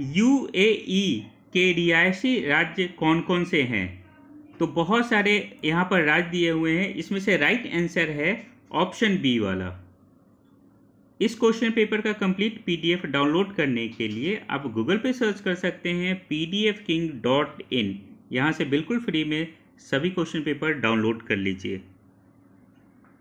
UAE के रिहायशी राज्य कौन कौन से हैं तो बहुत सारे यहाँ पर राज्य दिए हुए हैं इसमें से राइट आंसर है ऑप्शन बी वाला इस क्वेश्चन पेपर का कंप्लीट पीडीएफ डाउनलोड करने के लिए आप गूगल पे सर्च कर सकते हैं एफ किंग डॉट इन यहाँ से बिल्कुल फ्री में सभी क्वेश्चन पेपर डाउनलोड कर लीजिए